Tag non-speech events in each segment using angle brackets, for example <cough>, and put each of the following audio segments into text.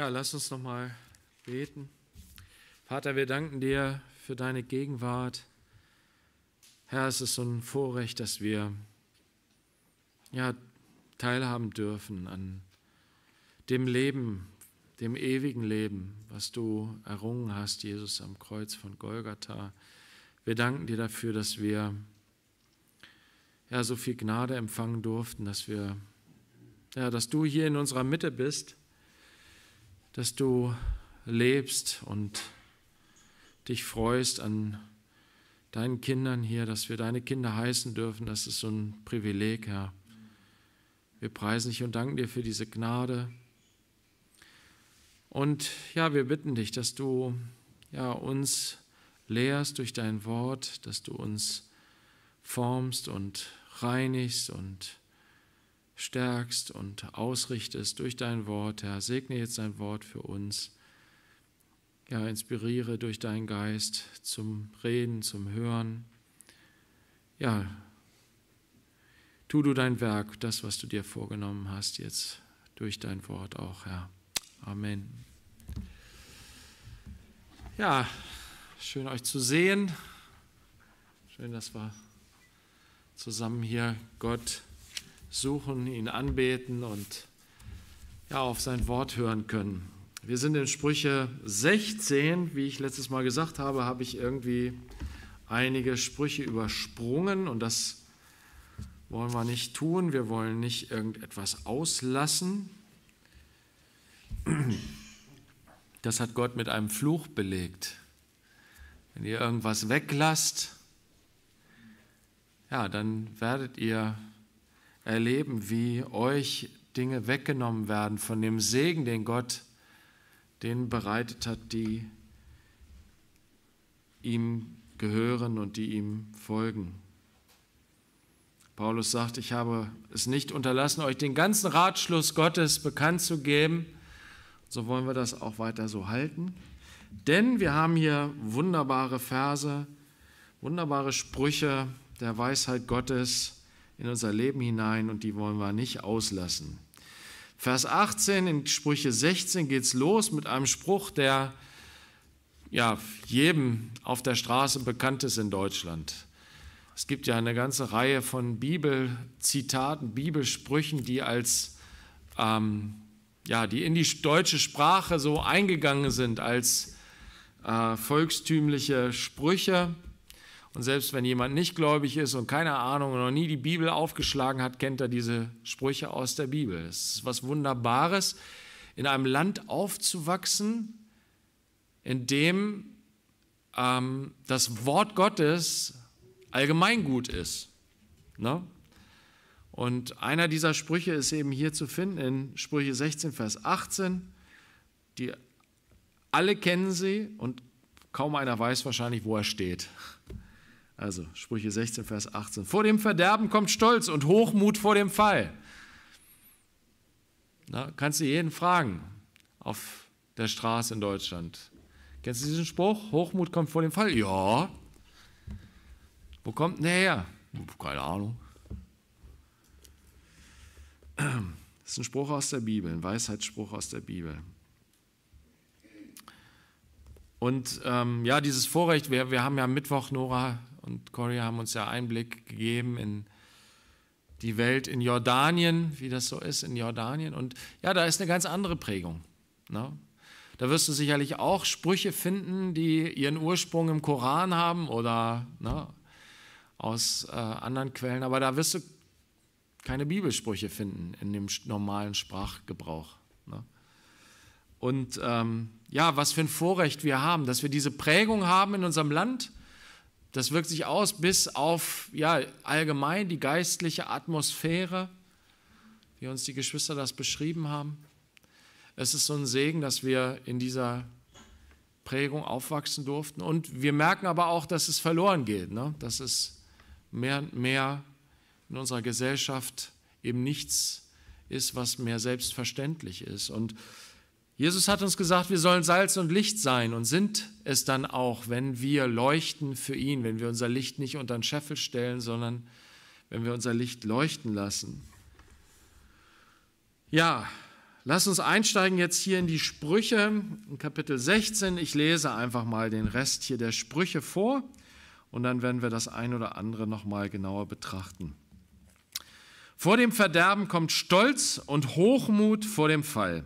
Ja, lass uns nochmal beten. Vater, wir danken dir für deine Gegenwart. Herr, es ist so ein Vorrecht, dass wir ja, teilhaben dürfen an dem Leben, dem ewigen Leben, was du errungen hast, Jesus, am Kreuz von Golgatha. Wir danken dir dafür, dass wir ja, so viel Gnade empfangen durften, dass wir, ja, dass du hier in unserer Mitte bist dass du lebst und dich freust an deinen Kindern hier, dass wir deine Kinder heißen dürfen. Das ist so ein Privileg, Herr. Wir preisen dich und danken dir für diese Gnade. Und ja, wir bitten dich, dass du ja, uns lehrst durch dein Wort, dass du uns formst und reinigst und stärkst und ausrichtest durch dein Wort, Herr. Segne jetzt dein Wort für uns. Ja, inspiriere durch deinen Geist zum Reden, zum Hören. Ja, tu du dein Werk, das, was du dir vorgenommen hast, jetzt durch dein Wort auch, Herr. Amen. Ja, schön euch zu sehen. Schön, dass wir zusammen hier Gott suchen, ihn anbeten und ja, auf sein Wort hören können. Wir sind in Sprüche 16, wie ich letztes Mal gesagt habe, habe ich irgendwie einige Sprüche übersprungen und das wollen wir nicht tun. Wir wollen nicht irgendetwas auslassen. Das hat Gott mit einem Fluch belegt. Wenn ihr irgendwas weglasst, ja, dann werdet ihr erleben, wie euch Dinge weggenommen werden von dem Segen, den Gott denen bereitet hat, die ihm gehören und die ihm folgen. Paulus sagt, ich habe es nicht unterlassen, euch den ganzen Ratschluss Gottes bekannt zu geben. So wollen wir das auch weiter so halten. Denn wir haben hier wunderbare Verse, wunderbare Sprüche der Weisheit Gottes in unser Leben hinein und die wollen wir nicht auslassen. Vers 18 in Sprüche 16 geht es los mit einem Spruch, der ja, jedem auf der Straße bekannt ist in Deutschland. Es gibt ja eine ganze Reihe von Bibelzitaten, Bibelsprüchen, die als ähm, ja, die in die deutsche Sprache so eingegangen sind als äh, volkstümliche Sprüche. Und selbst wenn jemand nicht gläubig ist und keine Ahnung und noch nie die Bibel aufgeschlagen hat, kennt er diese Sprüche aus der Bibel. Es ist was Wunderbares, in einem Land aufzuwachsen, in dem ähm, das Wort Gottes allgemeingut ist. Ne? Und einer dieser Sprüche ist eben hier zu finden in Sprüche 16, Vers 18. Die alle kennen sie und kaum einer weiß wahrscheinlich, wo er steht. Also Sprüche 16, Vers 18. Vor dem Verderben kommt Stolz und Hochmut vor dem Fall. Na, kannst du jeden fragen auf der Straße in Deutschland. Kennst du diesen Spruch? Hochmut kommt vor dem Fall. Ja. Wo kommt denn der her? Keine Ahnung. Das ist ein Spruch aus der Bibel, ein Weisheitsspruch aus der Bibel. Und ähm, ja, dieses Vorrecht, wir, wir haben ja am Mittwoch, Nora, und Corey haben uns ja Einblick gegeben in die Welt in Jordanien, wie das so ist in Jordanien. Und ja, da ist eine ganz andere Prägung. Ne? Da wirst du sicherlich auch Sprüche finden, die ihren Ursprung im Koran haben oder ne, aus äh, anderen Quellen. Aber da wirst du keine Bibelsprüche finden in dem normalen Sprachgebrauch. Ne? Und ähm, ja, was für ein Vorrecht wir haben, dass wir diese Prägung haben in unserem Land das wirkt sich aus bis auf ja, allgemein die geistliche Atmosphäre, wie uns die Geschwister das beschrieben haben. Es ist so ein Segen, dass wir in dieser Prägung aufwachsen durften. Und wir merken aber auch, dass es verloren geht, ne? dass es mehr und mehr in unserer Gesellschaft eben nichts ist, was mehr selbstverständlich ist. Und Jesus hat uns gesagt, wir sollen Salz und Licht sein und sind es dann auch, wenn wir leuchten für ihn, wenn wir unser Licht nicht unter den Scheffel stellen, sondern wenn wir unser Licht leuchten lassen. Ja, lass uns einsteigen jetzt hier in die Sprüche, in Kapitel 16. Ich lese einfach mal den Rest hier der Sprüche vor und dann werden wir das ein oder andere nochmal genauer betrachten. Vor dem Verderben kommt Stolz und Hochmut vor dem Fall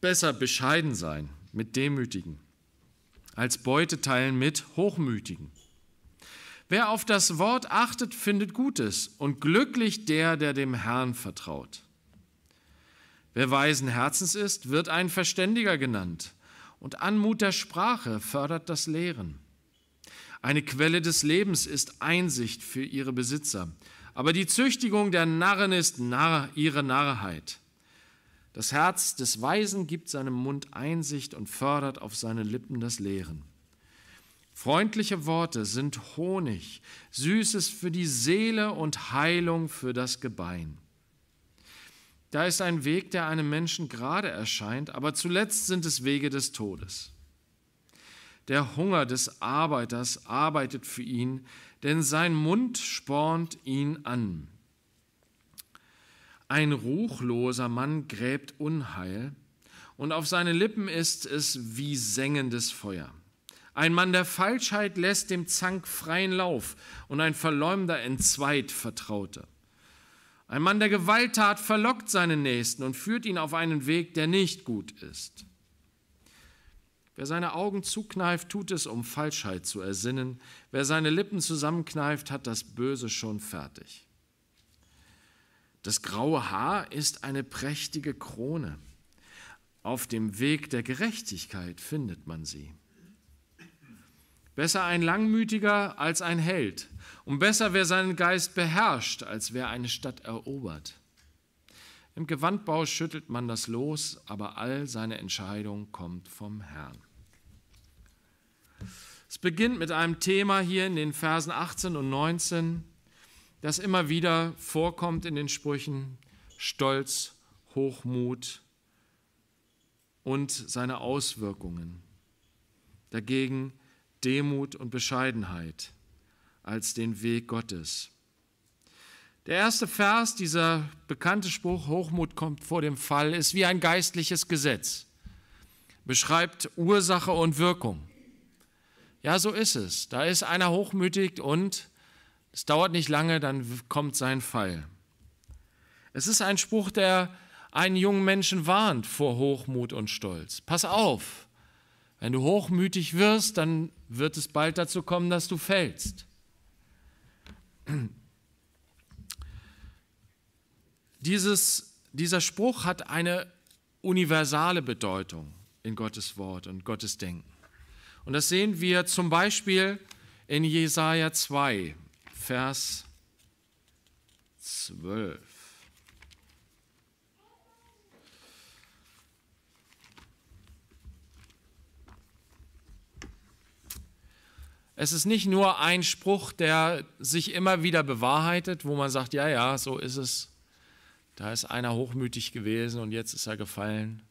besser bescheiden sein mit Demütigen, als Beute teilen mit Hochmütigen. Wer auf das Wort achtet, findet Gutes und glücklich der, der dem Herrn vertraut. Wer weisen Herzens ist, wird ein Verständiger genannt und Anmut der Sprache fördert das Lehren. Eine Quelle des Lebens ist Einsicht für ihre Besitzer, aber die Züchtigung der Narren ist ihre Narrheit. Das Herz des Weisen gibt seinem Mund Einsicht und fördert auf seinen Lippen das Lehren. Freundliche Worte sind Honig, Süßes für die Seele und Heilung für das Gebein. Da ist ein Weg, der einem Menschen gerade erscheint, aber zuletzt sind es Wege des Todes. Der Hunger des Arbeiters arbeitet für ihn, denn sein Mund spornt ihn an. Ein ruchloser Mann gräbt Unheil und auf seinen Lippen ist es wie sengendes Feuer. Ein Mann der Falschheit lässt dem Zank freien Lauf und ein Verleumder entzweit Vertraute. Ein Mann der Gewalttat verlockt seinen Nächsten und führt ihn auf einen Weg, der nicht gut ist. Wer seine Augen zukneift, tut es, um Falschheit zu ersinnen. Wer seine Lippen zusammenkneift, hat das Böse schon fertig. Das graue Haar ist eine prächtige Krone. Auf dem Weg der Gerechtigkeit findet man sie. Besser ein Langmütiger als ein Held. Und besser, wer seinen Geist beherrscht, als wer eine Stadt erobert. Im Gewandbau schüttelt man das Los, aber all seine Entscheidung kommt vom Herrn. Es beginnt mit einem Thema hier in den Versen 18 und 19 das immer wieder vorkommt in den Sprüchen, Stolz, Hochmut und seine Auswirkungen. Dagegen Demut und Bescheidenheit als den Weg Gottes. Der erste Vers, dieser bekannte Spruch, Hochmut kommt vor dem Fall, ist wie ein geistliches Gesetz, beschreibt Ursache und Wirkung. Ja, so ist es. Da ist einer hochmütig und es dauert nicht lange, dann kommt sein Fall. Es ist ein Spruch, der einen jungen Menschen warnt vor Hochmut und Stolz. Pass auf, wenn du hochmütig wirst, dann wird es bald dazu kommen, dass du fällst. Dieses, dieser Spruch hat eine universale Bedeutung in Gottes Wort und Gottes Denken. Und das sehen wir zum Beispiel in Jesaja 2, Vers 12. Es ist nicht nur ein Spruch, der sich immer wieder bewahrheitet, wo man sagt, ja, ja, so ist es. Da ist einer hochmütig gewesen und jetzt ist er gefallen.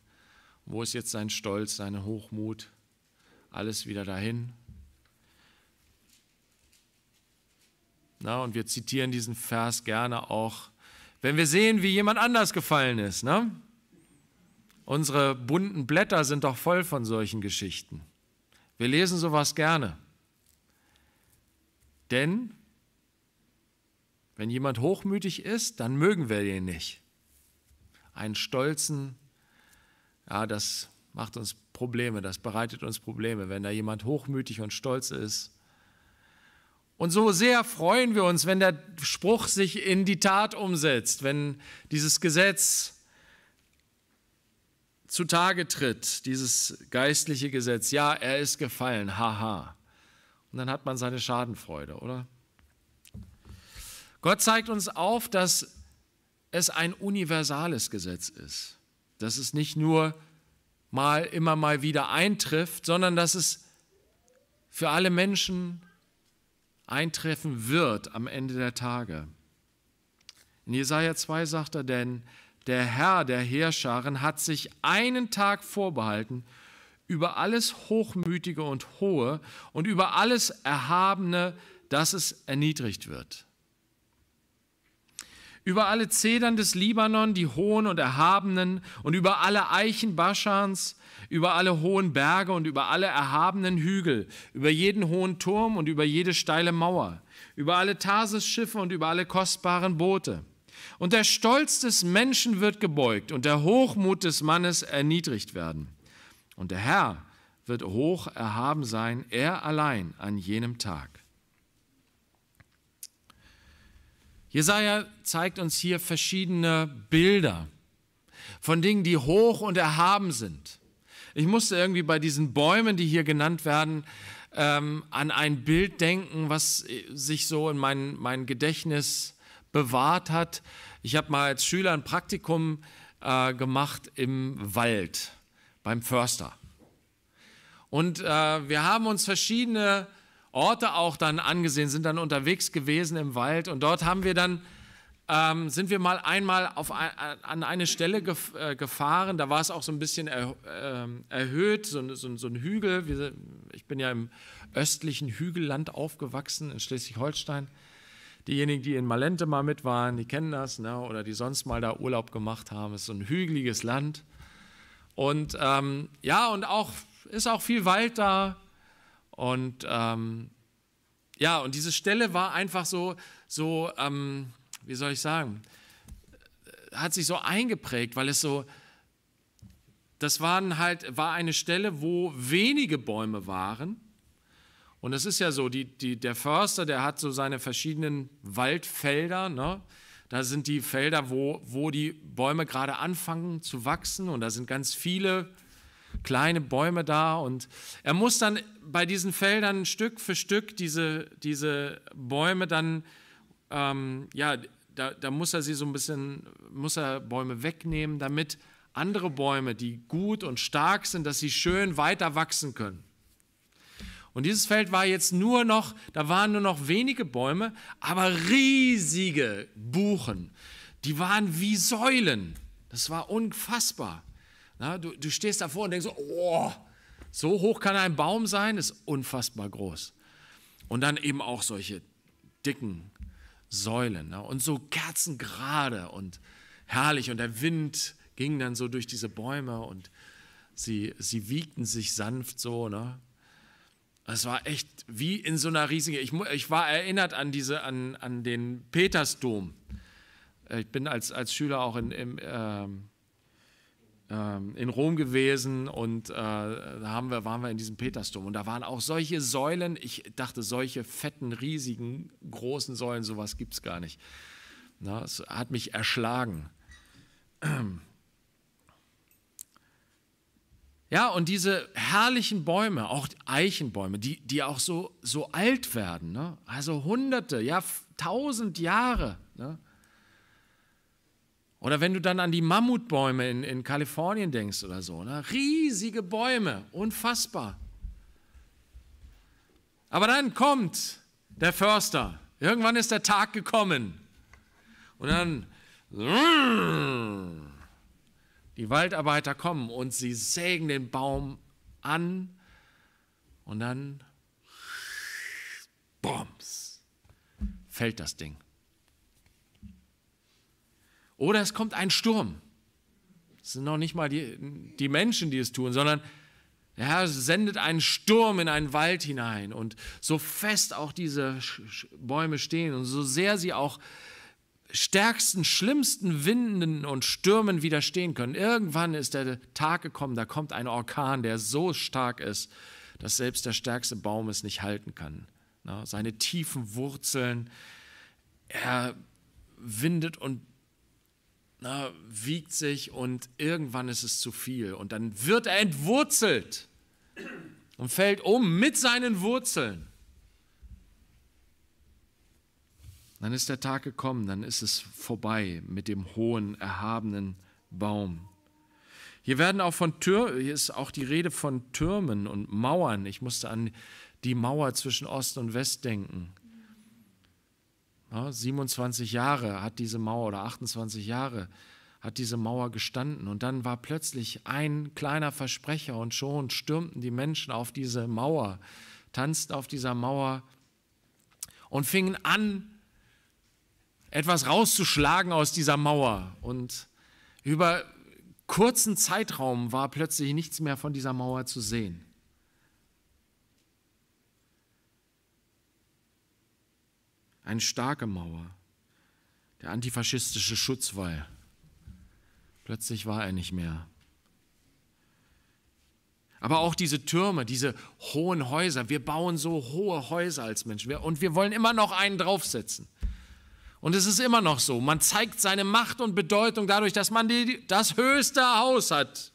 Wo ist jetzt sein Stolz, seine Hochmut? Alles wieder dahin. Na, und wir zitieren diesen Vers gerne auch, wenn wir sehen, wie jemand anders gefallen ist. Na? Ne? Unsere bunten Blätter sind doch voll von solchen Geschichten. Wir lesen sowas gerne. Denn wenn jemand hochmütig ist, dann mögen wir ihn nicht. Einen Stolzen, ja, das macht uns Probleme, das bereitet uns Probleme. Wenn da jemand hochmütig und stolz ist, und so sehr freuen wir uns, wenn der Spruch sich in die Tat umsetzt, wenn dieses Gesetz zutage tritt, dieses geistliche Gesetz. Ja, er ist gefallen, haha. Und dann hat man seine Schadenfreude, oder? Gott zeigt uns auf, dass es ein universales Gesetz ist, dass es nicht nur mal immer mal wieder eintrifft, sondern dass es für alle Menschen eintreffen wird am Ende der Tage. In Jesaja 2 sagt er denn, der Herr der Heerscharen hat sich einen Tag vorbehalten über alles Hochmütige und Hohe und über alles Erhabene, dass es erniedrigt wird über alle Zedern des Libanon, die hohen und erhabenen, und über alle Eichen Baschans, über alle hohen Berge und über alle erhabenen Hügel, über jeden hohen Turm und über jede steile Mauer, über alle tarsis und über alle kostbaren Boote. Und der Stolz des Menschen wird gebeugt und der Hochmut des Mannes erniedrigt werden. Und der Herr wird hoch erhaben sein, er allein an jenem Tag. Jesaja zeigt uns hier verschiedene Bilder von Dingen, die hoch und erhaben sind. Ich musste irgendwie bei diesen Bäumen, die hier genannt werden, ähm, an ein Bild denken, was sich so in mein, mein Gedächtnis bewahrt hat. Ich habe mal als Schüler ein Praktikum äh, gemacht im Wald beim Förster. Und äh, wir haben uns verschiedene Orte auch dann angesehen, sind dann unterwegs gewesen im Wald und dort haben wir dann, ähm, sind wir mal einmal auf, äh, an eine Stelle gef äh, gefahren, da war es auch so ein bisschen er, äh, erhöht, so, so, so, ein Hügel, wir, ich bin ja im östlichen Hügelland aufgewachsen in Schleswig-Holstein. Diejenigen, die in Malente mal mit waren, die kennen das, ne? oder die sonst mal da Urlaub gemacht haben. Es ist so ein hügeliges Land. Und ähm, ja, und auch ist auch viel Wald da, und ähm, ja, und diese Stelle war einfach so, so ähm, wie soll ich sagen, hat sich so eingeprägt, weil es so, das waren halt, war eine Stelle, wo wenige Bäume waren. Und es ist ja so, die, die, der Förster, der hat so seine verschiedenen Waldfelder. Ne? Da sind die Felder, wo, wo die Bäume gerade anfangen zu wachsen und da sind ganz viele kleine Bäume da und er muss dann bei diesen Feldern Stück für Stück diese, diese Bäume dann, ähm, ja, da, da muss er sie so ein bisschen, muss er Bäume wegnehmen, damit andere Bäume, die gut und stark sind, dass sie schön weiter wachsen können. Und dieses Feld war jetzt nur noch, da waren nur noch wenige Bäume, aber riesige Buchen. Die waren wie Säulen. Das war unfassbar. Na, du, du stehst davor und denkst, so, oh, so hoch kann ein Baum sein, ist unfassbar groß. Und dann eben auch solche dicken Säulen ne? und so kerzengerade und herrlich. Und der Wind ging dann so durch diese Bäume und sie, sie wiegten sich sanft so. Ne? Es war echt wie in so einer riesigen. Ich, ich war erinnert an, diese, an, an den Petersdom. Äh, ich bin als, als Schüler auch in, im. Ähm, ähm, in Rom gewesen und äh, da haben wir, waren wir in diesem Petersdom und da waren auch solche Säulen. Ich dachte, solche fetten, riesigen, großen Säulen, sowas gibt es gar nicht. Na, es hat mich erschlagen. <clears throat> Ja, und diese herrlichen Bäume, auch Eichenbäume, die, die auch so, so alt werden, ne? also hunderte, ja, tausend Jahre. Ne? Oder wenn du dann an die Mammutbäume in, in Kalifornien denkst oder so, ne? riesige Bäume, unfassbar. Aber dann kommt der Förster. Irgendwann ist der Tag gekommen. Und dann die Waldarbeiter kommen und sie sägen den Baum an und dann bombs fällt das Ding. Oder es kommt ein Sturm. Es sind noch nicht mal die, die Menschen, die es tun, sondern der Herr sendet einen Sturm in einen Wald hinein. Und so fest auch diese Bäume stehen und so sehr sie auch stärksten, schlimmsten Winden und Stürmen widerstehen können. Irgendwann ist der Tag gekommen, da kommt ein Orkan, der so stark ist, dass selbst der stärkste Baum es nicht halten kann. Seine tiefen Wurzeln, er windet und na, wiegt sich und irgendwann ist es zu viel und dann wird er entwurzelt und fällt um mit seinen Wurzeln. Dann ist der Tag gekommen, dann ist es vorbei mit dem hohen, erhabenen Baum. Hier werden auch von Tür, hier ist auch die Rede von Türmen und Mauern. Ich musste an die Mauer zwischen Ost und West denken. 27 Jahre hat diese Mauer oder 28 Jahre hat diese Mauer gestanden und dann war plötzlich ein kleiner Versprecher und schon stürmten die Menschen auf diese Mauer, tanzten auf dieser Mauer und fingen an, etwas rauszuschlagen aus dieser Mauer. Und über kurzen Zeitraum war plötzlich nichts mehr von dieser Mauer zu sehen. eine starke Mauer, der antifaschistische Schutzwall. Plötzlich war er nicht mehr. Aber auch diese Türme, diese hohen Häuser, wir bauen so hohe Häuser als Menschen und wir wollen immer noch einen draufsetzen. Und es ist immer noch so, man zeigt seine Macht und Bedeutung dadurch, dass man die, das höchste Haus hat.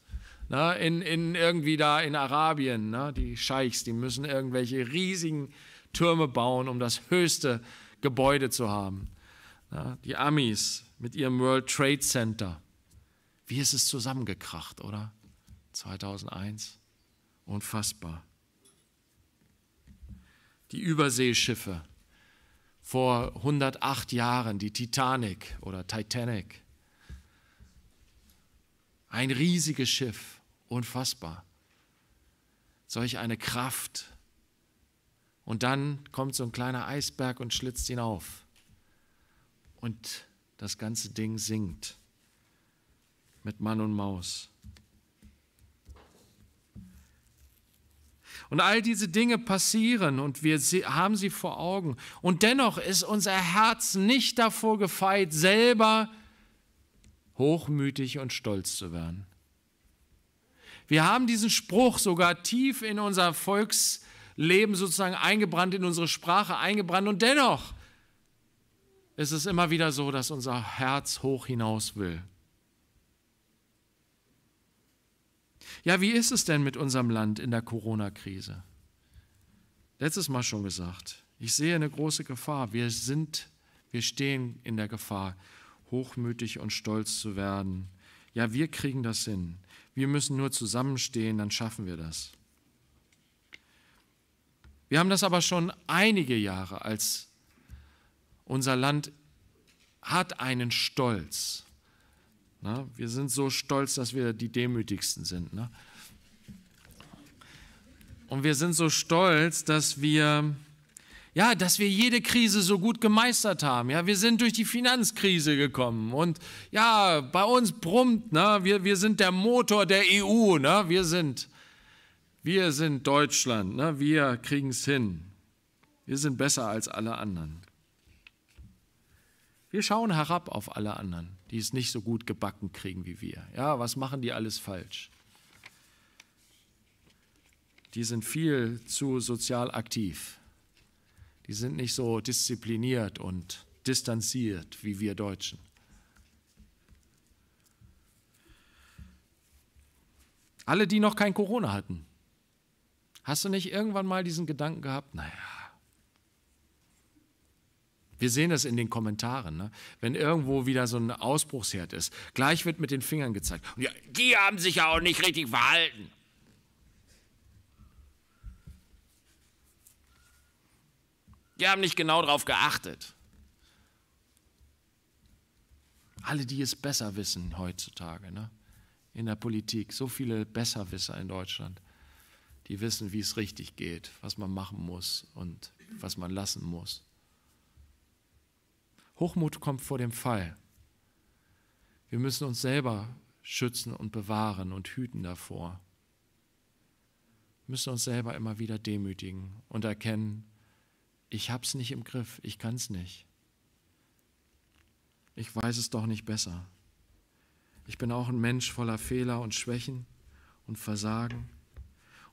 Na, in, in irgendwie da in Arabien, na, die Scheichs, die müssen irgendwelche riesigen Türme bauen, um das höchste Haus Gebäude zu haben. die Amis mit ihrem World Trade Center. Wie ist es zusammengekracht, oder? 2001. Unfassbar. Die Überseeschiffe. Vor 108 Jahren die Titanic oder Titanic. Ein riesiges Schiff. Unfassbar. Solch eine Kraft, und dann kommt so ein kleiner Eisberg und schlitzt ihn auf. Und das ganze Ding sinkt mit Mann und Maus. Und all diese Dinge passieren und wir haben sie vor Augen. Und dennoch ist unser Herz nicht davor gefeit, selber hochmütig und stolz zu werden. Wir haben diesen Spruch sogar tief in unser Volks, Leben sozusagen eingebrannt in unsere Sprache, eingebrannt. Und dennoch ist es immer wieder so, dass unser Herz hoch hinaus will. Ja, wie ist es denn mit unserem Land in der Corona-Krise? Letztes Mal schon gesagt, ich sehe eine große Gefahr. Wir sind, wir stehen in der Gefahr, hochmütig und stolz zu werden. Ja, wir kriegen das hin. Wir müssen nur zusammenstehen, dann schaffen wir das. Wir haben das aber schon einige Jahre, als unser Land hat einen Stolz. Na, wir sind so stolz, dass wir die Demütigsten sind. Ne? Und wir sind so stolz, dass wir, ja, dass wir jede Krise so gut gemeistert haben. Ja, wir sind durch die Finanzkrise gekommen und ja, bei uns brummt, ne? wir, wir sind der Motor der EU. Ne? Wir sind wir sind Deutschland, ne? wir kriegen es hin. Wir sind besser als alle anderen. Wir schauen herab auf alle anderen, die es nicht so gut gebacken kriegen wie wir. Ja, was machen die alles falsch? Die sind viel zu sozial aktiv. Die sind nicht so diszipliniert und distanziert wie wir Deutschen. Alle, die noch kein Corona hatten, Hast du nicht irgendwann mal diesen Gedanken gehabt, naja, wir sehen das in den Kommentaren, ne? wenn irgendwo wieder so ein Ausbruchsherd ist. Gleich wird mit den Fingern gezeigt. Und ja, die haben sich ja auch nicht richtig verhalten. Die haben nicht genau darauf geachtet. Alle, die es besser wissen heutzutage, ne? in der Politik, so viele Besserwisser in Deutschland die wissen, wie es richtig geht, was man machen muss und was man lassen muss. Hochmut kommt vor dem Fall. Wir müssen uns selber schützen und bewahren und hüten davor. Wir müssen uns selber immer wieder demütigen und erkennen, ich habe es nicht im Griff, ich kann es nicht. Ich weiß es doch nicht besser. Ich bin auch ein Mensch voller Fehler und Schwächen und Versagen.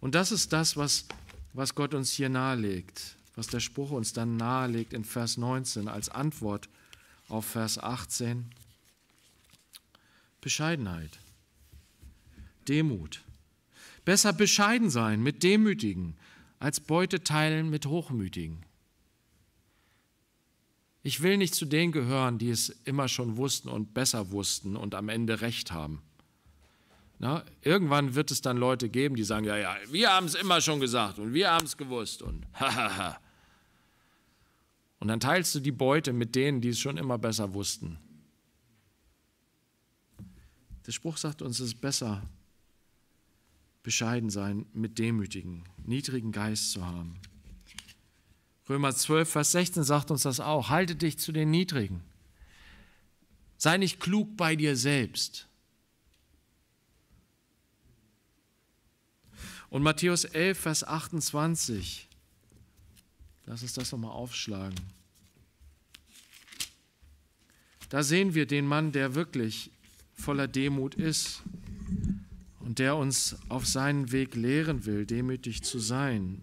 Und das ist das, was, was Gott uns hier nahelegt, was der Spruch uns dann nahelegt in Vers 19 als Antwort auf Vers 18. Bescheidenheit, Demut. Besser bescheiden sein mit Demütigen als Beute teilen mit Hochmütigen. Ich will nicht zu denen gehören, die es immer schon wussten und besser wussten und am Ende recht haben. Na, irgendwann wird es dann Leute geben, die sagen, ja, ja, wir haben es immer schon gesagt und wir haben es gewusst und <laughs> hahaha. und dann teilst du die Beute mit denen, die es schon immer besser wussten. Der Spruch sagt uns, es ist besser, bescheiden sein mit demütigen, niedrigen Geist zu haben. Römer 12, Vers 16 sagt uns das auch. Halte dich zu den Niedrigen. Sei nicht klug bei dir selbst. Und Matthäus 11, Vers 28, lass uns das nochmal aufschlagen. Da sehen wir den Mann, der wirklich voller Demut ist und der uns auf seinen Weg lehren will, demütig zu sein.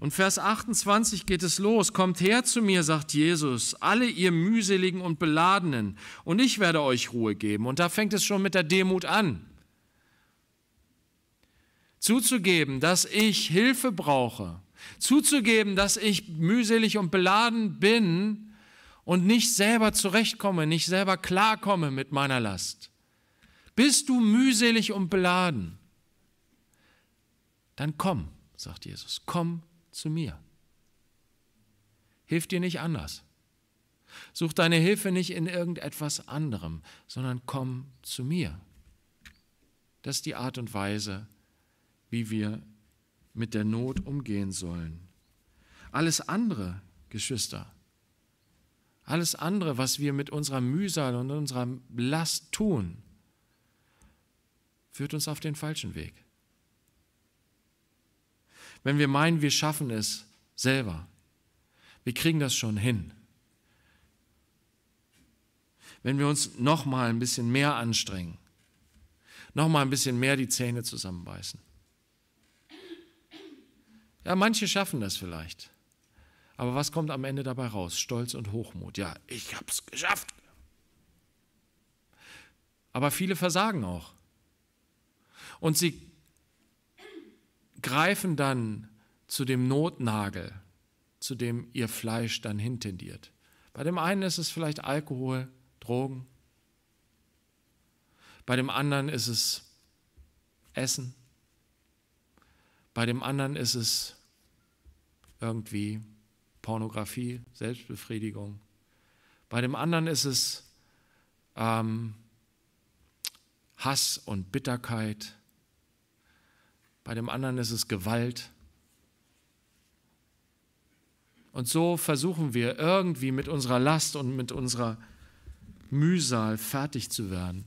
Und Vers 28 geht es los. Kommt her zu mir, sagt Jesus, alle ihr mühseligen und beladenen, und ich werde euch Ruhe geben. Und da fängt es schon mit der Demut an zuzugeben, dass ich Hilfe brauche, zuzugeben, dass ich mühselig und beladen bin und nicht selber zurechtkomme, nicht selber klarkomme mit meiner Last. Bist du mühselig und beladen? Dann komm, sagt Jesus, komm zu mir. Hilf dir nicht anders. Such deine Hilfe nicht in irgendetwas anderem, sondern komm zu mir. Das ist die Art und Weise, wie wir mit der Not umgehen sollen. Alles andere, Geschwister, alles andere, was wir mit unserer Mühsal und unserer Last tun, führt uns auf den falschen Weg. Wenn wir meinen, wir schaffen es selber, wir kriegen das schon hin. Wenn wir uns noch mal ein bisschen mehr anstrengen, noch mal ein bisschen mehr die Zähne zusammenbeißen, ja, manche schaffen das vielleicht. Aber was kommt am Ende dabei raus? Stolz und Hochmut. Ja, ich habe es geschafft. Aber viele versagen auch. Und sie greifen dann zu dem Notnagel, zu dem ihr Fleisch dann hintendiert. Bei dem einen ist es vielleicht Alkohol, Drogen. Bei dem anderen ist es Essen. Bei dem anderen ist es irgendwie Pornografie, Selbstbefriedigung. Bei dem anderen ist es ähm, Hass und Bitterkeit. Bei dem anderen ist es Gewalt. Und so versuchen wir irgendwie mit unserer Last und mit unserer Mühsal fertig zu werden.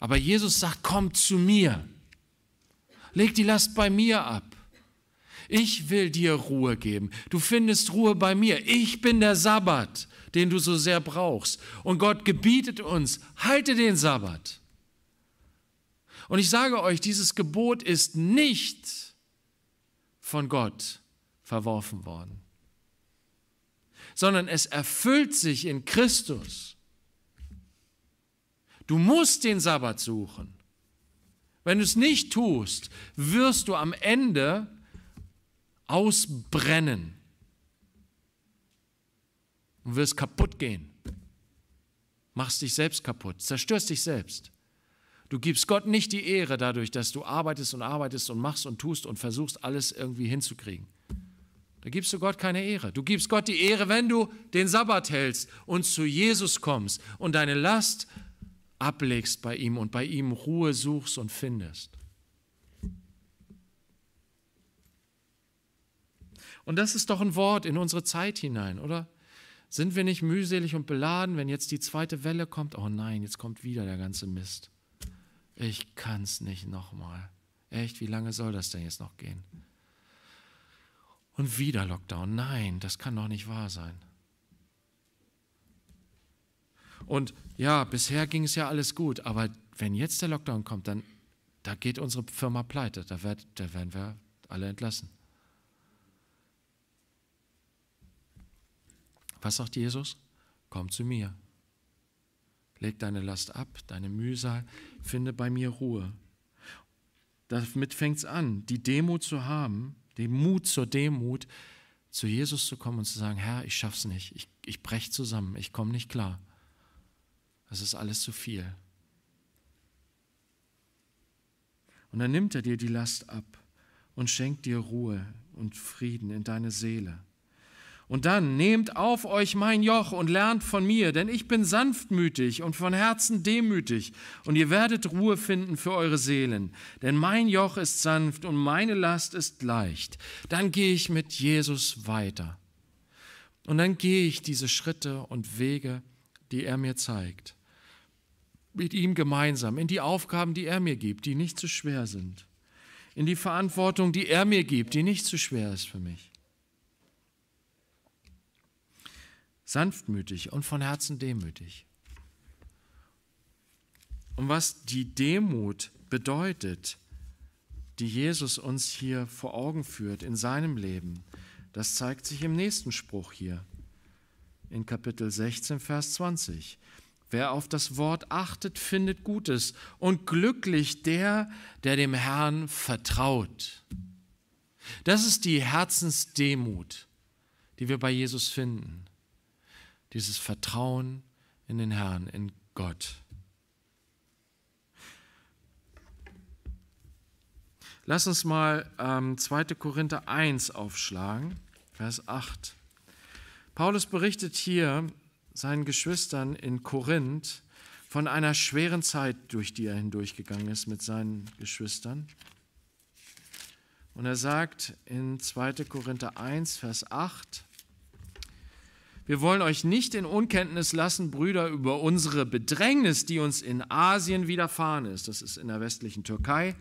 Aber Jesus sagt, kommt zu mir. Leg die Last bei mir ab. Ich will dir Ruhe geben. Du findest Ruhe bei mir. Ich bin der Sabbat, den du so sehr brauchst. Und Gott gebietet uns, halte den Sabbat. Und ich sage euch, dieses Gebot ist nicht von Gott verworfen worden, sondern es erfüllt sich in Christus. Du musst den Sabbat suchen. Wenn du es nicht tust, wirst du am Ende ausbrennen und wirst kaputt gehen. Machst dich selbst kaputt, zerstörst dich selbst. Du gibst Gott nicht die Ehre dadurch, dass du arbeitest und arbeitest und machst und tust und versuchst, alles irgendwie hinzukriegen. Da gibst du Gott keine Ehre. Du gibst Gott die Ehre, wenn du den Sabbat hältst und zu Jesus kommst und deine Last ablegst bei ihm und bei ihm Ruhe suchst und findest. Und das ist doch ein Wort in unsere Zeit hinein, oder? Sind wir nicht mühselig und beladen, wenn jetzt die zweite Welle kommt? Oh nein, jetzt kommt wieder der ganze Mist. Ich kann's nicht nochmal. Echt, wie lange soll das denn jetzt noch gehen? Und wieder Lockdown. Nein, das kann doch nicht wahr sein. Und ja, bisher ging es ja alles gut, aber wenn jetzt der Lockdown kommt, dann da geht unsere Firma pleite, da, werd, da werden wir alle entlassen. Was sagt Jesus? Komm zu mir. Leg deine Last ab, deine Mühsal, finde bei mir Ruhe. Damit fängt es an, die Demut zu haben, den Mut zur Demut, zu Jesus zu kommen und zu sagen, Herr, ich schaff's nicht, ich, ich brech zusammen, ich komme nicht klar das ist alles zu viel. Und dann nimmt er dir die Last ab und schenkt dir Ruhe und Frieden in deine Seele. Und dann nehmt auf euch mein Joch und lernt von mir, denn ich bin sanftmütig und von Herzen demütig, und ihr werdet Ruhe finden für eure Seelen, denn mein Joch ist sanft und meine Last ist leicht. Dann gehe ich mit Jesus weiter. Und dann gehe ich diese Schritte und Wege, die er mir zeigt mit ihm gemeinsam, in die Aufgaben, die er mir gibt, die nicht zu schwer sind, in die Verantwortung, die er mir gibt, die nicht zu schwer ist für mich. Sanftmütig und von Herzen demütig. Und was die Demut bedeutet, die Jesus uns hier vor Augen führt in seinem Leben, das zeigt sich im nächsten Spruch hier, in Kapitel 16, Vers 20. Wer auf das Wort achtet, findet Gutes und glücklich der, der dem Herrn vertraut. Das ist die Herzensdemut, die wir bei Jesus finden. Dieses Vertrauen in den Herrn, in Gott. Lass uns mal ähm, 2. Korinther 1 aufschlagen, Vers 8. Paulus berichtet hier seinen Geschwistern in Korinth von einer schweren Zeit, durch die er hindurchgegangen ist mit seinen Geschwistern. Und er sagt in 2. Korinther 1, Vers 8, wir wollen euch nicht in Unkenntnis lassen, Brüder, über unsere Bedrängnis, die uns in Asien widerfahren ist. Das ist in der westlichen Türkei,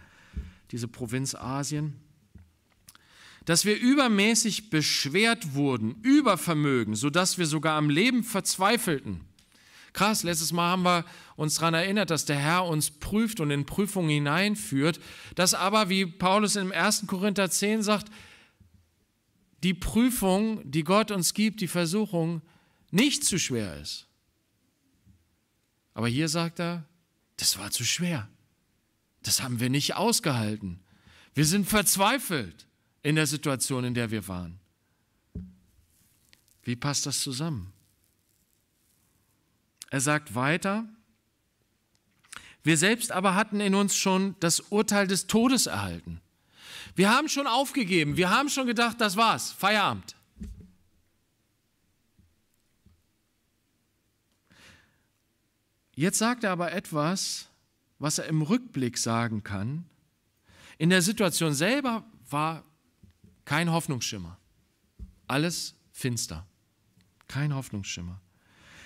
diese Provinz Asien dass wir übermäßig beschwert wurden, über Vermögen, sodass wir sogar am Leben verzweifelten. Krass, letztes Mal haben wir uns daran erinnert, dass der Herr uns prüft und in Prüfungen hineinführt, dass aber, wie Paulus im 1. Korinther 10 sagt, die Prüfung, die Gott uns gibt, die Versuchung, nicht zu schwer ist. Aber hier sagt er, das war zu schwer. Das haben wir nicht ausgehalten. Wir sind verzweifelt in der Situation, in der wir waren. Wie passt das zusammen? Er sagt weiter, wir selbst aber hatten in uns schon das Urteil des Todes erhalten. Wir haben schon aufgegeben, wir haben schon gedacht, das war's, Feierabend. Jetzt sagt er aber etwas, was er im Rückblick sagen kann. In der Situation selber war kein Hoffnungsschimmer. Alles finster. Kein Hoffnungsschimmer.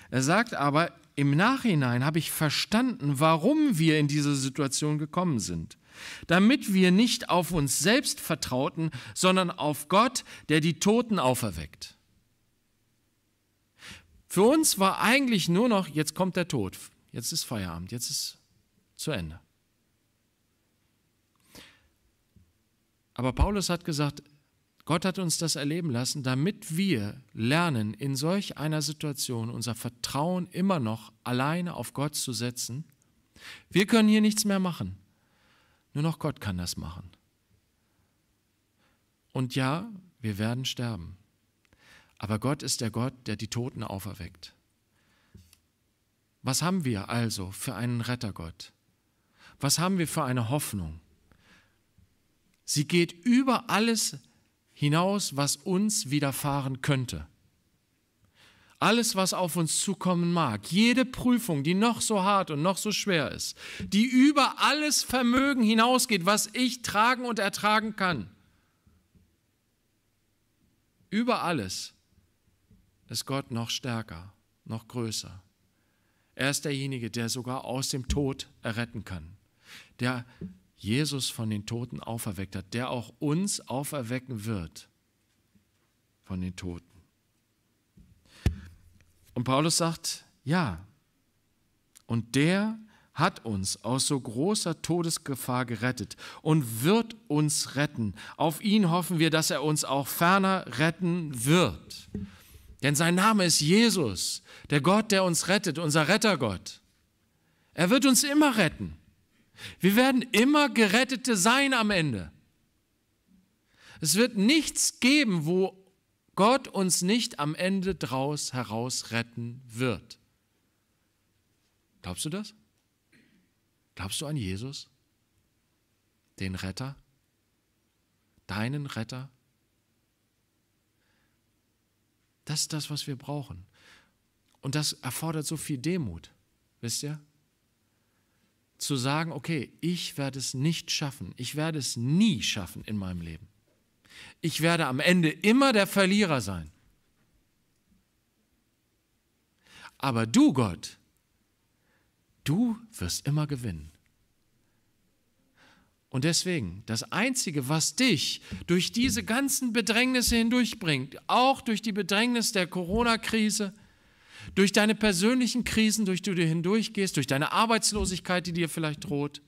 Er sagt aber, im Nachhinein habe ich verstanden, warum wir in diese Situation gekommen sind. Damit wir nicht auf uns selbst vertrauten, sondern auf Gott, der die Toten auferweckt. Für uns war eigentlich nur noch, jetzt kommt der Tod, jetzt ist Feierabend, jetzt ist zu Ende. Aber Paulus hat gesagt, Gott hat uns das erleben lassen, damit wir lernen, in solch einer Situation unser Vertrauen immer noch alleine auf Gott zu setzen. Wir können hier nichts mehr machen. Nur noch Gott kann das machen. Und ja, wir werden sterben. Aber Gott ist der Gott, der die Toten auferweckt. Was haben wir also für einen Rettergott? Was haben wir für eine Hoffnung? Sie geht über alles hinaus, was uns widerfahren könnte. Alles, was auf uns zukommen mag, jede Prüfung, die noch so hart und noch so schwer ist, die über alles Vermögen hinausgeht, was ich tragen und ertragen kann, über alles ist Gott noch stärker, noch größer. Er ist derjenige, der sogar aus dem Tod erretten kann, der Jesus von den Toten auferweckt hat, der auch uns auferwecken wird von den Toten. Und Paulus sagt, ja, und der hat uns aus so großer Todesgefahr gerettet und wird uns retten. Auf ihn hoffen wir, dass er uns auch ferner retten wird. Denn sein Name ist Jesus, der Gott, der uns rettet, unser Rettergott. Er wird uns immer retten. Wir werden immer Gerettete sein am Ende. Es wird nichts geben, wo Gott uns nicht am Ende draus heraus retten wird. Glaubst du das? Glaubst du an Jesus, den Retter, deinen Retter? Das ist das, was wir brauchen. Und das erfordert so viel Demut, wisst ihr? zu sagen, okay, ich werde es nicht schaffen, ich werde es nie schaffen in meinem Leben. Ich werde am Ende immer der Verlierer sein. Aber du, Gott, du wirst immer gewinnen. Und deswegen, das Einzige, was dich durch diese ganzen Bedrängnisse hindurchbringt, auch durch die Bedrängnis der Corona-Krise, durch deine persönlichen Krisen, durch die du hindurchgehst, durch deine Arbeitslosigkeit, die dir vielleicht droht,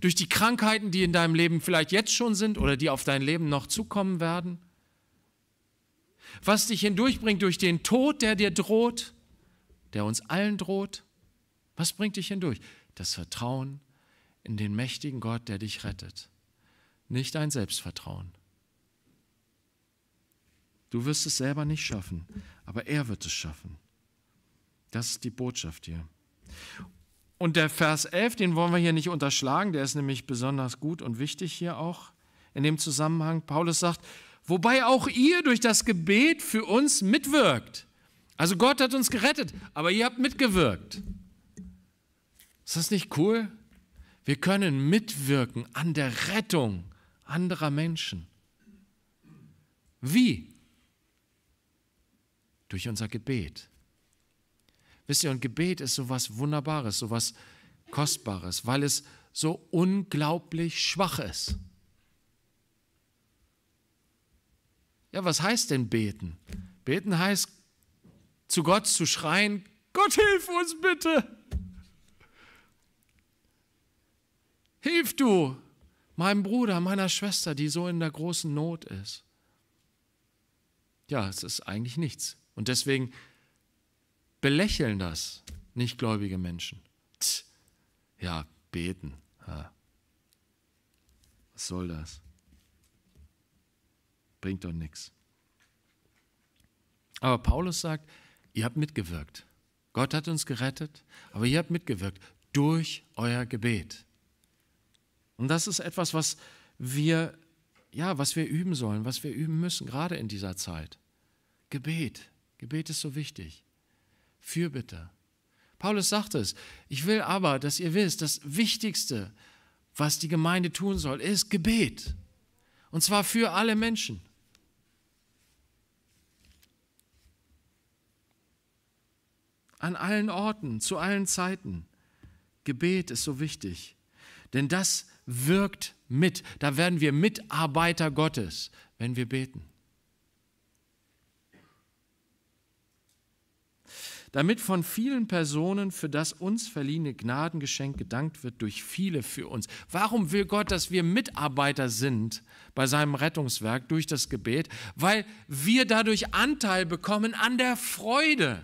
durch die Krankheiten, die in deinem Leben vielleicht jetzt schon sind oder die auf dein Leben noch zukommen werden, was dich hindurchbringt durch den Tod, der dir droht, der uns allen droht, was bringt dich hindurch? Das Vertrauen in den mächtigen Gott, der dich rettet, nicht ein Selbstvertrauen. Du wirst es selber nicht schaffen, aber er wird es schaffen. Das ist die Botschaft hier. Und der Vers 11, den wollen wir hier nicht unterschlagen, der ist nämlich besonders gut und wichtig hier auch in dem Zusammenhang. Paulus sagt, wobei auch ihr durch das Gebet für uns mitwirkt. Also Gott hat uns gerettet, aber ihr habt mitgewirkt. Ist das nicht cool? Wir können mitwirken an der Rettung anderer Menschen. Wie? Durch unser Gebet. Wisst ihr, und Gebet ist so was Wunderbares, so was Kostbares, weil es so unglaublich schwach ist. Ja, was heißt denn beten? Beten heißt, zu Gott zu schreien, Gott, hilf uns bitte. Hilf du meinem Bruder, meiner Schwester, die so in der großen Not ist. Ja, es ist eigentlich nichts. Und deswegen belächeln das, nichtgläubige Menschen. Tch, ja, beten. Ha. Was soll das? Bringt doch nichts. Aber Paulus sagt, ihr habt mitgewirkt. Gott hat uns gerettet, aber ihr habt mitgewirkt durch euer Gebet. Und das ist etwas, was wir, ja, was wir üben sollen, was wir üben müssen, gerade in dieser Zeit. Gebet. Gebet ist so wichtig. Fürbitte. Paulus sagt es, ich will aber, dass ihr wisst, das Wichtigste, was die Gemeinde tun soll, ist Gebet. Und zwar für alle Menschen. An allen Orten, zu allen Zeiten. Gebet ist so wichtig, denn das wirkt mit. Da werden wir Mitarbeiter Gottes, wenn wir beten. damit von vielen Personen für das uns verliehene Gnadengeschenk gedankt wird durch viele für uns. Warum will Gott, dass wir Mitarbeiter sind bei seinem Rettungswerk durch das Gebet? Weil wir dadurch Anteil bekommen an der Freude.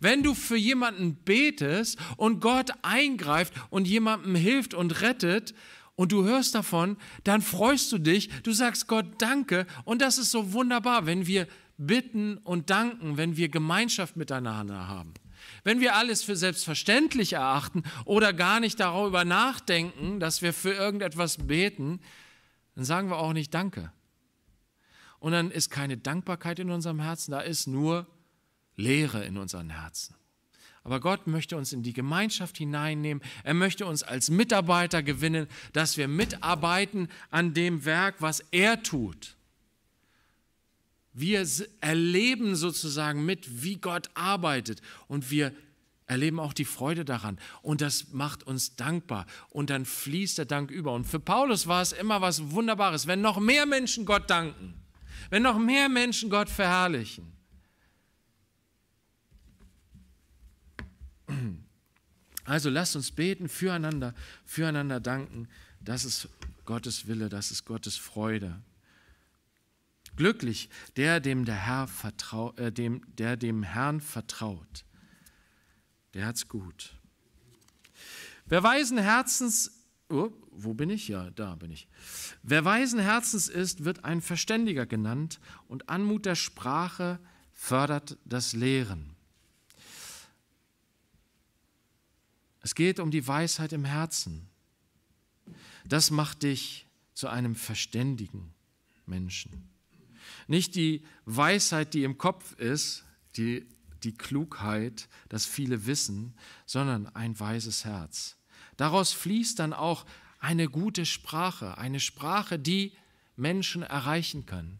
Wenn du für jemanden betest und Gott eingreift und jemandem hilft und rettet und du hörst davon, dann freust du dich, du sagst Gott Danke und das ist so wunderbar, wenn wir bitten und danken, wenn wir Gemeinschaft miteinander haben. Wenn wir alles für selbstverständlich erachten oder gar nicht darüber nachdenken, dass wir für irgendetwas beten, dann sagen wir auch nicht Danke. Und dann ist keine Dankbarkeit in unserem Herzen, da ist nur Leere in unseren Herzen. Aber Gott möchte uns in die Gemeinschaft hineinnehmen. Er möchte uns als Mitarbeiter gewinnen, dass wir mitarbeiten an dem Werk, was er tut. Wir erleben sozusagen mit, wie Gott arbeitet und wir erleben auch die Freude daran und das macht uns dankbar und dann fließt der Dank über. Und für Paulus war es immer was Wunderbares, wenn noch mehr Menschen Gott danken, wenn noch mehr Menschen Gott verherrlichen. Also lasst uns beten, füreinander, füreinander danken. Das ist Gottes Wille, das ist Gottes Freude. Glücklich der, dem der Herr vertraut, äh, dem, der dem Herrn vertraut. Der hat's gut. Wer weisen Herzens, oh, wo bin ich? Ja, da bin ich. Wer weisen Herzens ist, wird ein Verständiger genannt und Anmut der Sprache fördert das Lehren. Es geht um die Weisheit im Herzen. Das macht dich zu einem verständigen Menschen. Nicht die Weisheit, die im Kopf ist, die, die Klugheit, das viele wissen, sondern ein weises Herz. Daraus fließt dann auch eine gute Sprache, eine Sprache, die Menschen erreichen kann.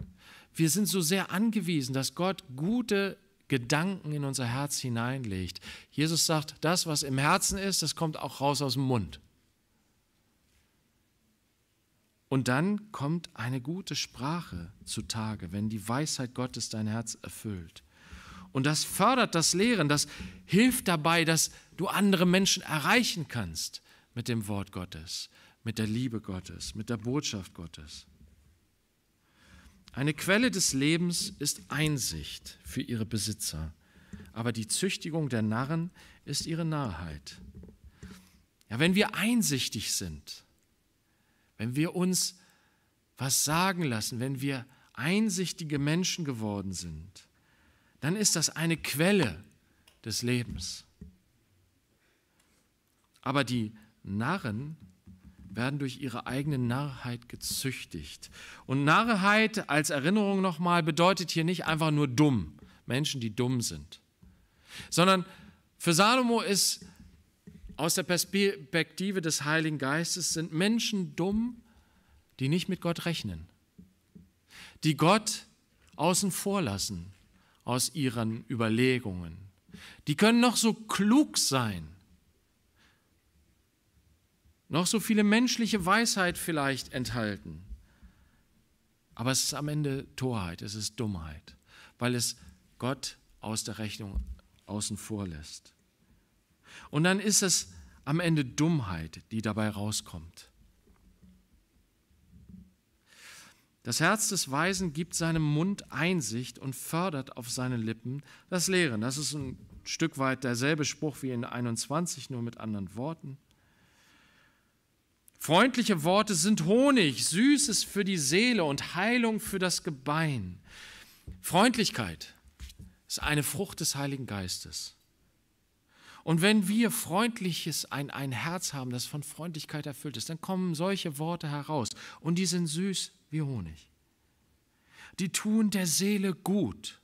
Wir sind so sehr angewiesen, dass Gott gute Gedanken in unser Herz hineinlegt. Jesus sagt, das, was im Herzen ist, das kommt auch raus aus dem Mund. Und dann kommt eine gute Sprache zutage, wenn die Weisheit Gottes dein Herz erfüllt. Und das fördert das Lehren, das hilft dabei, dass du andere Menschen erreichen kannst mit dem Wort Gottes, mit der Liebe Gottes, mit der Botschaft Gottes. Eine Quelle des Lebens ist Einsicht für ihre Besitzer, aber die Züchtigung der Narren ist ihre Narrheit. Ja, wenn wir einsichtig sind, wenn wir uns was sagen lassen, wenn wir einsichtige Menschen geworden sind, dann ist das eine Quelle des Lebens. Aber die Narren werden durch ihre eigene Narrheit gezüchtigt. Und Narrheit als Erinnerung nochmal bedeutet hier nicht einfach nur dumm, Menschen, die dumm sind, sondern für Salomo ist aus der Perspektive des Heiligen Geistes sind Menschen dumm, die nicht mit Gott rechnen, die Gott außen vor lassen aus ihren Überlegungen. Die können noch so klug sein, noch so viele menschliche Weisheit vielleicht enthalten. Aber es ist am Ende Torheit, es ist Dummheit, weil es Gott aus der Rechnung außen vor lässt. Und dann ist es am Ende Dummheit, die dabei rauskommt. Das Herz des Weisen gibt seinem Mund Einsicht und fördert auf seinen Lippen das Lehren. Das ist ein Stück weit derselbe Spruch wie in 21, nur mit anderen Worten. Freundliche Worte sind Honig, Süßes für die Seele und Heilung für das Gebein. Freundlichkeit ist eine Frucht des Heiligen Geistes. Und wenn wir Freundliches, ein, ein Herz haben, das von Freundlichkeit erfüllt ist, dann kommen solche Worte heraus und die sind süß wie Honig. Die tun der Seele gut.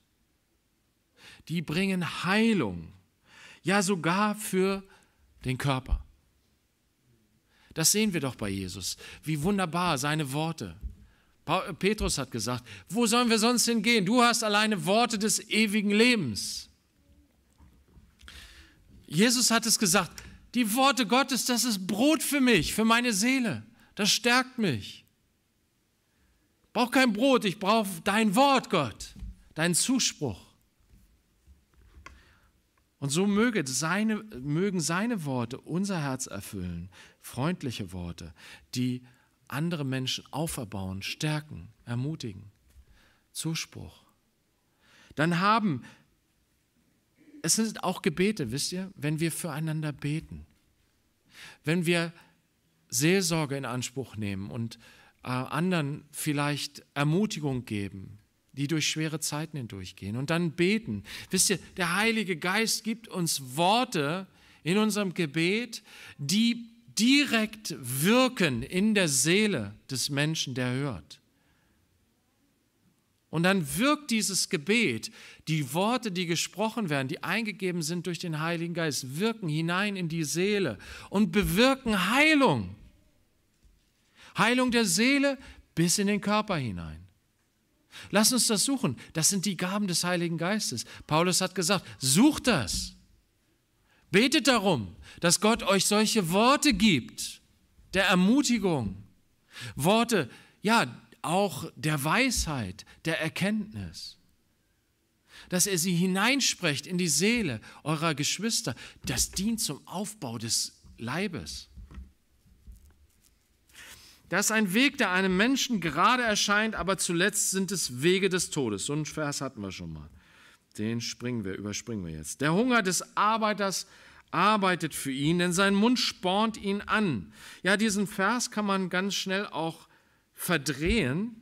Die bringen Heilung, ja sogar für den Körper. Das sehen wir doch bei Jesus. Wie wunderbar seine Worte. Petrus hat gesagt, wo sollen wir sonst hingehen? Du hast alleine Worte des ewigen Lebens. Jesus hat es gesagt, die Worte Gottes, das ist Brot für mich, für meine Seele. Das stärkt mich. Ich brauche kein Brot, ich brauche dein Wort, Gott, deinen Zuspruch. Und so möge seine, mögen seine Worte unser Herz erfüllen, freundliche Worte, die andere Menschen auferbauen, stärken, ermutigen. Zuspruch. Dann haben es sind auch Gebete, wisst ihr, wenn wir füreinander beten, wenn wir Seelsorge in Anspruch nehmen und äh, anderen vielleicht Ermutigung geben, die durch schwere Zeiten hindurchgehen und dann beten. Wisst ihr, der Heilige Geist gibt uns Worte in unserem Gebet, die direkt wirken in der Seele des Menschen, der hört. Und dann wirkt dieses Gebet, die Worte, die gesprochen werden, die eingegeben sind durch den Heiligen Geist, wirken hinein in die Seele und bewirken Heilung. Heilung der Seele bis in den Körper hinein. Lass uns das suchen. Das sind die Gaben des Heiligen Geistes. Paulus hat gesagt, sucht das. Betet darum, dass Gott euch solche Worte gibt der Ermutigung. Worte, ja, auch der Weisheit, der Erkenntnis, dass er sie hineinsprecht in die Seele eurer Geschwister. Das dient zum Aufbau des Leibes. Das ist ein Weg, der einem Menschen gerade erscheint, aber zuletzt sind es Wege des Todes. So einen Vers hatten wir schon mal. Den springen wir, überspringen wir jetzt. Der Hunger des Arbeiters arbeitet für ihn, denn sein Mund spornt ihn an. Ja, diesen Vers kann man ganz schnell auch verdrehen,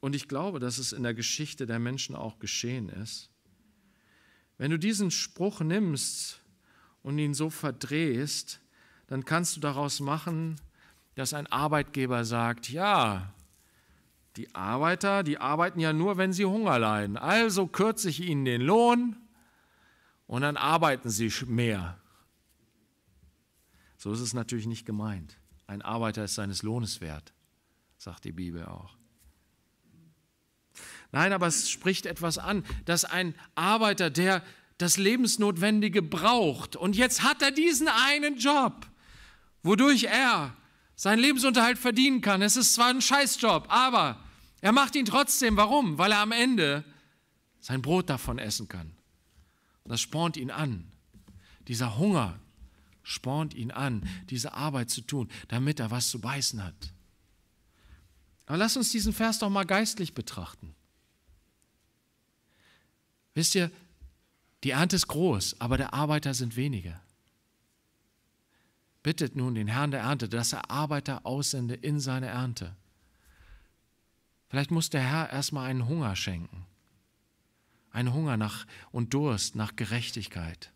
und ich glaube, dass es in der Geschichte der Menschen auch geschehen ist, wenn du diesen Spruch nimmst und ihn so verdrehst, dann kannst du daraus machen, dass ein Arbeitgeber sagt, ja, die Arbeiter, die arbeiten ja nur, wenn sie Hunger leiden. Also kürze ich ihnen den Lohn und dann arbeiten sie mehr. So ist es natürlich nicht gemeint. Ein Arbeiter ist seines Lohnes wert sagt die Bibel auch. Nein, aber es spricht etwas an, dass ein Arbeiter, der das Lebensnotwendige braucht, und jetzt hat er diesen einen Job, wodurch er seinen Lebensunterhalt verdienen kann. Es ist zwar ein Scheißjob, aber er macht ihn trotzdem. Warum? Weil er am Ende sein Brot davon essen kann. das spornt ihn an. Dieser Hunger spornt ihn an, diese Arbeit zu tun, damit er was zu beißen hat. Aber lass uns diesen Vers doch mal geistlich betrachten. Wisst ihr, die Ernte ist groß, aber der Arbeiter sind wenige. Bittet nun den Herrn der Ernte, dass er Arbeiter aussende in seine Ernte. Vielleicht muss der Herr erstmal einen Hunger schenken. Einen Hunger nach und Durst nach Gerechtigkeit.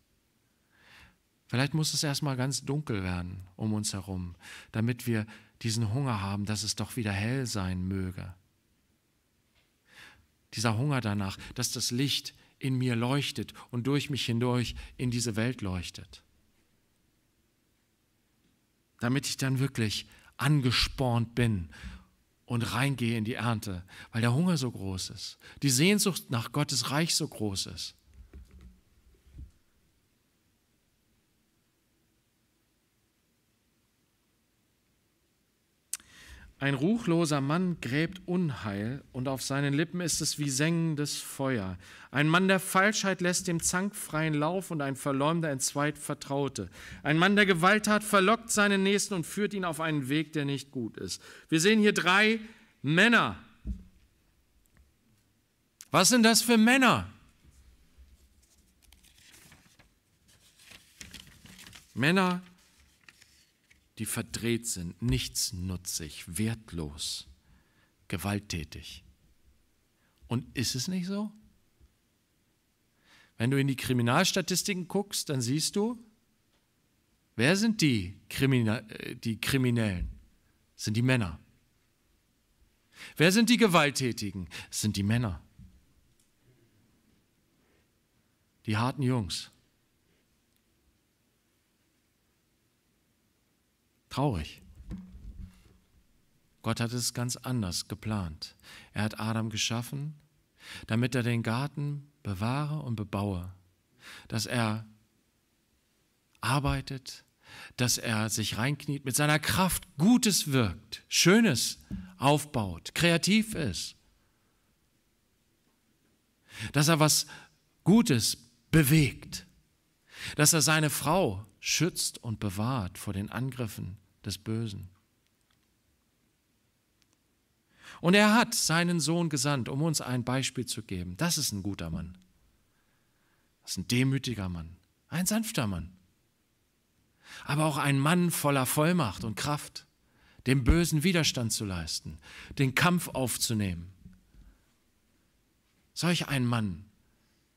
Vielleicht muss es erstmal ganz dunkel werden um uns herum, damit wir diesen Hunger haben, dass es doch wieder hell sein möge. Dieser Hunger danach, dass das Licht in mir leuchtet und durch mich hindurch in diese Welt leuchtet. Damit ich dann wirklich angespornt bin und reingehe in die Ernte, weil der Hunger so groß ist, die Sehnsucht nach Gottes Reich so groß ist. Ein ruchloser Mann gräbt Unheil und auf seinen Lippen ist es wie sengendes Feuer. Ein Mann der Falschheit lässt dem Zank freien Lauf und ein Verleumder entzweit Vertraute. Ein Mann der Gewalttat verlockt seinen Nächsten und führt ihn auf einen Weg, der nicht gut ist. Wir sehen hier drei Männer. Was sind das für Männer? Männer die verdreht sind, nichtsnutzig, wertlos, gewalttätig. Und ist es nicht so? Wenn du in die Kriminalstatistiken guckst, dann siehst du, wer sind die, Krimine äh, die Kriminellen? Das sind die Männer. Wer sind die Gewalttätigen? Das sind die Männer. Die harten Jungs. traurig. Gott hat es ganz anders geplant. Er hat Adam geschaffen, damit er den Garten bewahre und bebaue, dass er arbeitet, dass er sich reinkniet, mit seiner Kraft Gutes wirkt, Schönes aufbaut, kreativ ist, dass er was Gutes bewegt, dass er seine Frau schützt und bewahrt vor den Angriffen des Bösen. Und er hat seinen Sohn gesandt, um uns ein Beispiel zu geben. Das ist ein guter Mann. Das ist ein demütiger Mann, ein sanfter Mann. Aber auch ein Mann voller Vollmacht und Kraft, dem Bösen Widerstand zu leisten, den Kampf aufzunehmen. Solch ein Mann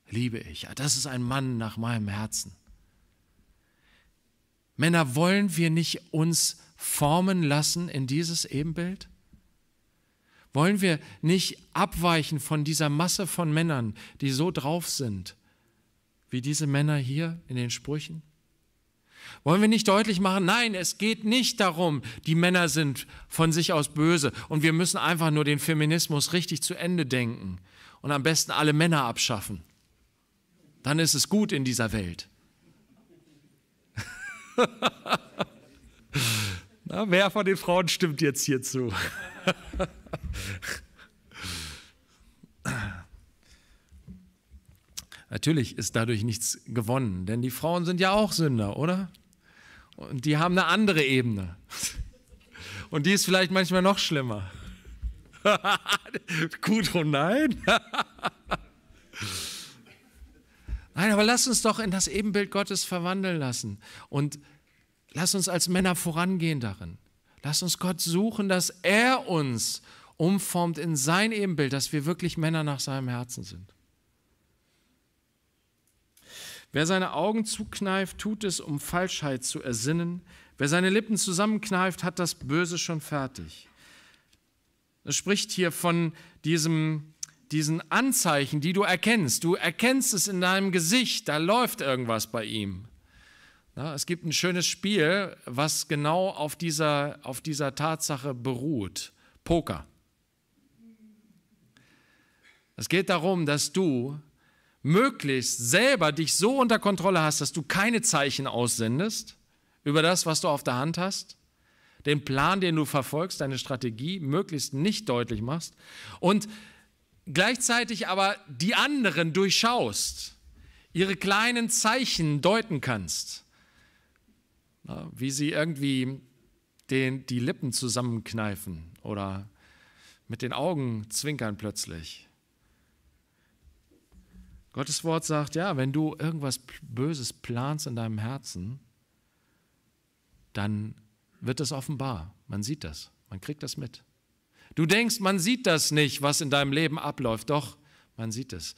liebe ich. Das ist ein Mann nach meinem Herzen. Männer, wollen wir nicht uns formen lassen in dieses Ebenbild? Wollen wir nicht abweichen von dieser Masse von Männern, die so drauf sind, wie diese Männer hier in den Sprüchen? Wollen wir nicht deutlich machen, nein, es geht nicht darum, die Männer sind von sich aus böse und wir müssen einfach nur den Feminismus richtig zu Ende denken und am besten alle Männer abschaffen. Dann ist es gut in dieser Welt. <laughs> Na, wer von den Frauen stimmt jetzt hier zu? <laughs> Natürlich ist dadurch nichts gewonnen, denn die Frauen sind ja auch Sünder, oder? Und die haben eine andere Ebene. <laughs> Und die ist vielleicht manchmal noch schlimmer. Gut, und oh nein. Nein, aber lass uns doch in das Ebenbild Gottes verwandeln lassen und lass uns als Männer vorangehen darin. Lass uns Gott suchen, dass er uns umformt in sein Ebenbild, dass wir wirklich Männer nach seinem Herzen sind. Wer seine Augen zukneift, tut es, um Falschheit zu ersinnen. Wer seine Lippen zusammenkneift, hat das Böse schon fertig. Es spricht hier von diesem diesen Anzeichen, die du erkennst. Du erkennst es in deinem Gesicht, da läuft irgendwas bei ihm. Na, es gibt ein schönes Spiel, was genau auf dieser, auf dieser Tatsache beruht. Poker. Es geht darum, dass du möglichst selber dich so unter Kontrolle hast, dass du keine Zeichen aussendest über das, was du auf der Hand hast, den Plan, den du verfolgst, deine Strategie möglichst nicht deutlich machst und gleichzeitig aber die anderen durchschaust, ihre kleinen Zeichen deuten kannst, wie sie irgendwie den, die Lippen zusammenkneifen oder mit den Augen zwinkern plötzlich. Gottes Wort sagt, ja, wenn du irgendwas Böses planst in deinem Herzen, dann wird es offenbar. Man sieht das, man kriegt das mit. Du denkst, man sieht das nicht, was in deinem Leben abläuft. Doch, man sieht es.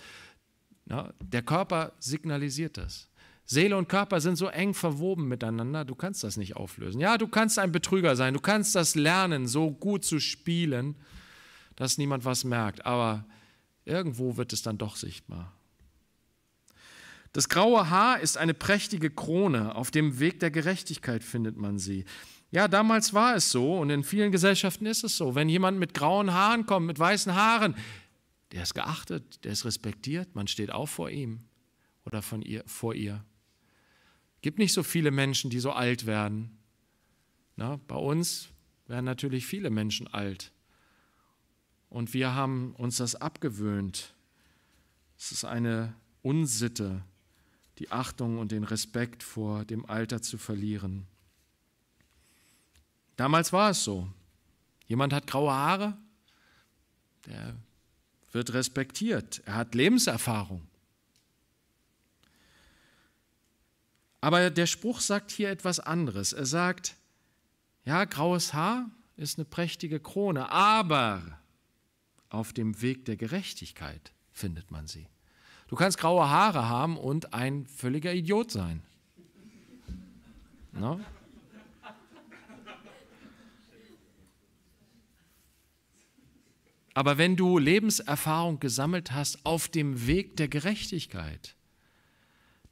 der Körper signalisiert das. Seele und Körper sind so eng verwoben miteinander, du kannst das nicht auflösen. Ja, du kannst ein Betrüger sein, du kannst das lernen, so gut zu spielen, dass niemand was merkt. Aber irgendwo wird es dann doch sichtbar. Das graue Haar ist eine prächtige Krone. Auf dem Weg der Gerechtigkeit findet man sie. Ja, damals war es so und in vielen Gesellschaften ist es so. Wenn jemand mit grauen Haaren kommt, mit weißen Haaren, der ist geachtet, der ist respektiert, man steht auch vor ihm oder von ihr, vor ihr. Gibt nicht so viele Menschen, die so alt werden. Na, bei uns werden natürlich viele Menschen alt. Und wir haben uns das abgewöhnt. Es ist eine Unsitte, die Achtung und den Respekt vor dem Alter zu verlieren. Damals war es so. Jemand hat graue Haare, der wird respektiert, er hat Lebenserfahrung. Aber der Spruch sagt hier etwas anderes. Er sagt, ja, graues Haar ist eine prächtige Krone, aber auf dem Weg der Gerechtigkeit findet man sie. Du kannst graue Haare haben und ein völliger Idiot sein. No? Aber wenn du Lebenserfahrung gesammelt hast auf dem Weg der Gerechtigkeit,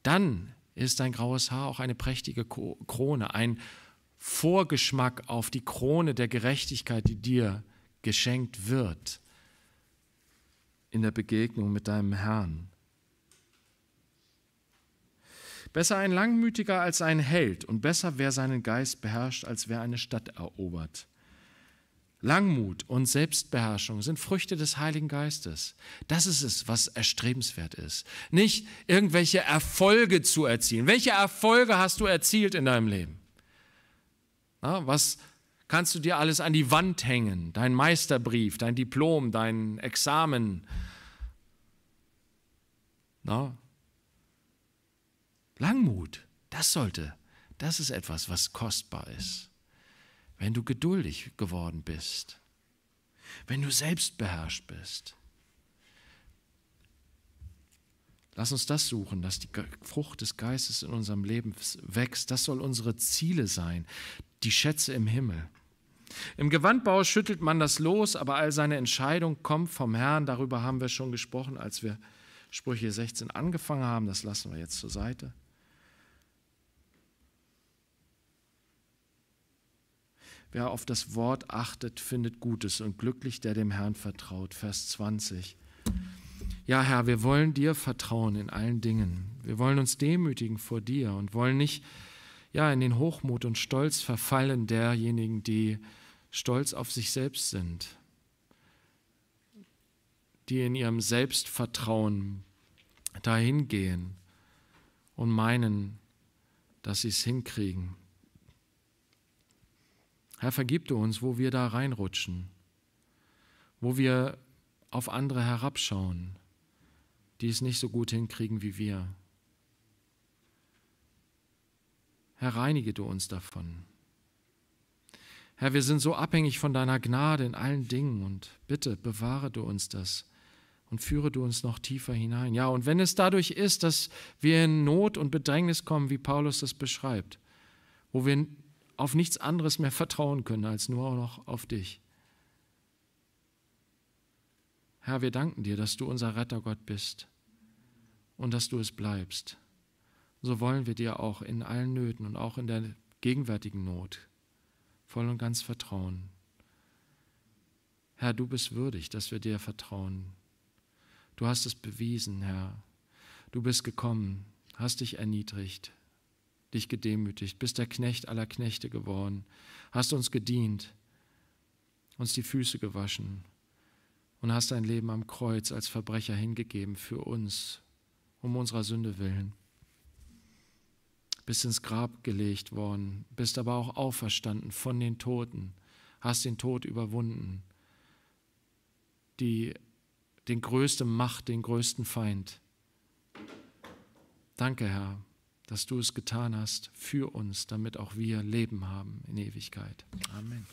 dann ist dein graues Haar auch eine prächtige Krone, ein Vorgeschmack auf die Krone der Gerechtigkeit, die dir geschenkt wird in der Begegnung mit deinem Herrn. Besser ein Langmütiger als ein Held und besser, wer seinen Geist beherrscht, als wer eine Stadt erobert. Langmut und Selbstbeherrschung sind Früchte des Heiligen Geistes. Das ist es, was erstrebenswert ist. Nicht irgendwelche Erfolge zu erzielen. Welche Erfolge hast du erzielt in deinem Leben? Na, was kannst du dir alles an die Wand hängen? Dein Meisterbrief, dein Diplom, dein Examen. Na, Langmut, das sollte, das ist etwas, was kostbar ist wenn du geduldig geworden bist, wenn du selbstbeherrscht bist. Lass uns das suchen, dass die Frucht des Geistes in unserem Leben wächst. Das soll unsere Ziele sein, die Schätze im Himmel. Im Gewandbau schüttelt man das Los, aber all seine Entscheidung kommt vom Herrn. Darüber haben wir schon gesprochen, als wir Sprüche 16 angefangen haben. Das lassen wir jetzt zur Seite. Wer auf das Wort achtet, findet Gutes und glücklich, der dem Herrn vertraut. Vers 20. Ja, Herr, wir wollen dir vertrauen in allen Dingen. Wir wollen uns demütigen vor dir und wollen nicht ja, in den Hochmut und Stolz verfallen derjenigen, die stolz auf sich selbst sind, die in ihrem Selbstvertrauen dahingehen und meinen, dass sie es hinkriegen. Herr, vergib du uns, wo wir da reinrutschen, wo wir auf andere herabschauen, die es nicht so gut hinkriegen wie wir. Herr, reinige du uns davon. Herr, wir sind so abhängig von deiner Gnade in allen Dingen und bitte bewahre du uns das und führe du uns noch tiefer hinein. Ja, und wenn es dadurch ist, dass wir in Not und Bedrängnis kommen, wie Paulus das beschreibt, wo wir auf nichts anderes mehr vertrauen können als nur noch auf dich. Herr, wir danken dir, dass du unser Rettergott bist und dass du es bleibst. So wollen wir dir auch in allen Nöten und auch in der gegenwärtigen Not voll und ganz vertrauen. Herr, du bist würdig, dass wir dir vertrauen. Du hast es bewiesen, Herr. Du bist gekommen, hast dich erniedrigt, dich gedemütigt, bist der Knecht aller Knechte geworden, hast uns gedient, uns die Füße gewaschen und hast dein Leben am Kreuz als Verbrecher hingegeben für uns, um unserer Sünde willen. Bist ins Grab gelegt worden, bist aber auch auferstanden von den Toten, hast den Tod überwunden, die, den größten Macht, den größten Feind. Danke, Herr, dass du es getan hast für uns, damit auch wir Leben haben in Ewigkeit. Amen.